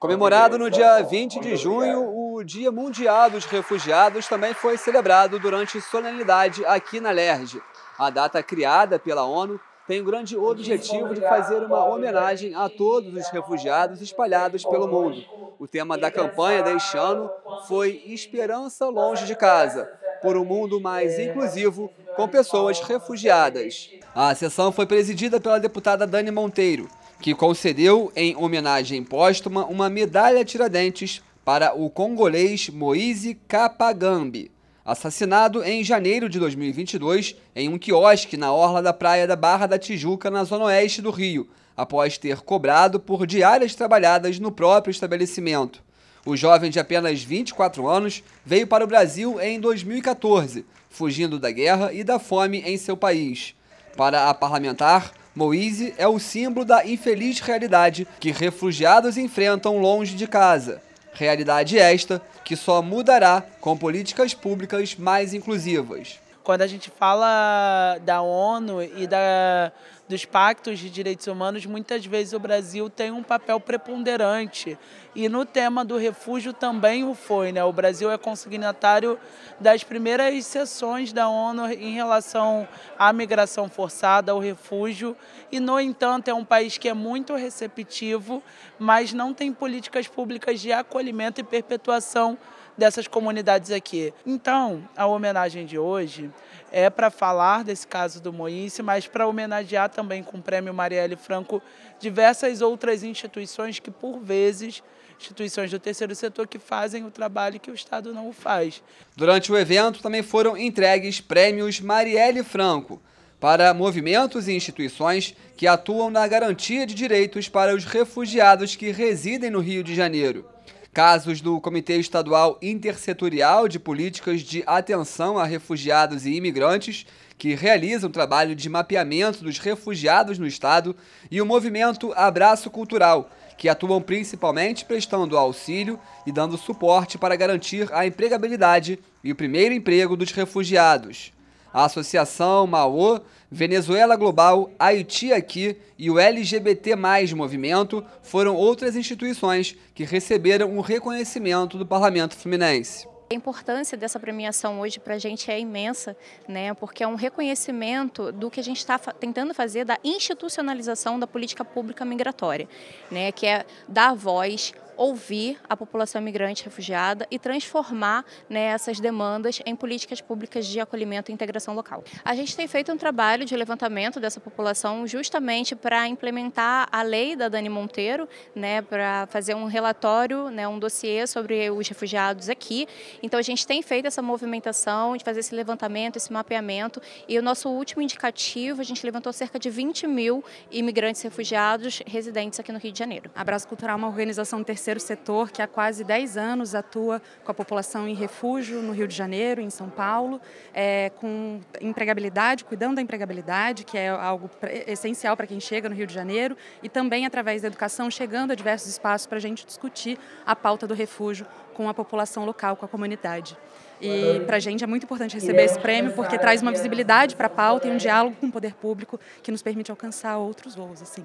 Comemorado no dia 20 de junho, o Dia Mundial dos Refugiados também foi celebrado durante solenidade aqui na LERJ. A data criada pela ONU tem o grande objetivo de fazer uma homenagem a todos os refugiados espalhados pelo mundo. O tema da campanha deste ano foi Esperança Longe de Casa, por um mundo mais inclusivo com pessoas refugiadas. A sessão foi presidida pela deputada Dani Monteiro que concedeu em homenagem póstuma uma medalha Tiradentes para o congolês Moise Kapagambi, assassinado em janeiro de 2022 em um quiosque na orla da praia da Barra da Tijuca, na zona oeste do Rio, após ter cobrado por diárias trabalhadas no próprio estabelecimento. O jovem de apenas 24 anos veio para o Brasil em 2014, fugindo da guerra e da fome em seu país. Para a parlamentar, Moise é o símbolo da infeliz realidade que refugiados enfrentam longe de casa. Realidade esta que só mudará com políticas públicas mais inclusivas. Quando a gente fala da ONU e da, dos pactos de direitos humanos, muitas vezes o Brasil tem um papel preponderante. E no tema do refúgio também o foi. Né? O Brasil é consignatário das primeiras sessões da ONU em relação à migração forçada, ao refúgio. E, no entanto, é um país que é muito receptivo, mas não tem políticas públicas de acolhimento e perpetuação dessas comunidades aqui. Então, a homenagem de hoje é para falar desse caso do Moíse mas para homenagear também também com o Prêmio Marielle Franco diversas outras instituições que, por vezes, instituições do terceiro setor que fazem o trabalho que o Estado não o faz. Durante o evento também foram entregues prêmios Marielle Franco para movimentos e instituições que atuam na garantia de direitos para os refugiados que residem no Rio de Janeiro. Casos do Comitê Estadual Intersetorial de Políticas de Atenção a Refugiados e Imigrantes, que realiza um trabalho de mapeamento dos refugiados no Estado, e o movimento Abraço Cultural, que atuam principalmente prestando auxílio e dando suporte para garantir a empregabilidade e o primeiro emprego dos refugiados a Associação Maô, Venezuela Global, Haiti Aqui e o LGBT Movimento foram outras instituições que receberam um reconhecimento do Parlamento Fluminense. A importância dessa premiação hoje para a gente é imensa, né? porque é um reconhecimento do que a gente está tentando fazer da institucionalização da política pública migratória, né? que é dar voz ouvir a população imigrante refugiada e transformar né, essas demandas em políticas públicas de acolhimento e integração local. A gente tem feito um trabalho de levantamento dessa população justamente para implementar a lei da Dani Monteiro, né, para fazer um relatório, né, um dossiê sobre os refugiados aqui. Então a gente tem feito essa movimentação de fazer esse levantamento, esse mapeamento e o nosso último indicativo, a gente levantou cerca de 20 mil imigrantes refugiados residentes aqui no Rio de Janeiro. Abraço Cultural é uma organização terceira terceiro setor que há quase 10 anos atua com a população em refúgio no Rio de Janeiro, em São Paulo, é, com empregabilidade, cuidando da empregabilidade, que é algo essencial para quem chega no Rio de Janeiro, e também através da educação, chegando a diversos espaços para a gente discutir a pauta do refúgio com a população local, com a comunidade. E para a gente é muito importante receber esse prêmio porque traz uma visibilidade para a pauta e um diálogo com o poder público que nos permite alcançar outros voos. Assim.